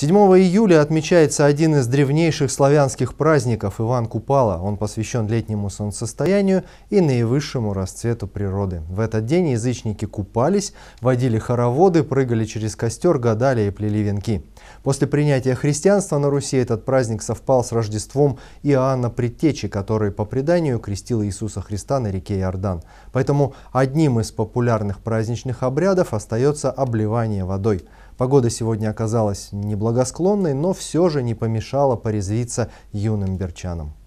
7 июля отмечается один из древнейших славянских праздников Иван Купала. Он посвящен летнему солнцестоянию и наивысшему расцвету природы. В этот день язычники купались, водили хороводы, прыгали через костер, гадали и плели венки. После принятия христианства на Руси этот праздник совпал с Рождеством Иоанна Предтечи, который по преданию крестил Иисуса Христа на реке Иордан. Поэтому одним из популярных праздничных обрядов остается обливание водой – Погода сегодня оказалась неблагосклонной, но все же не помешала порезвиться юным берчанам.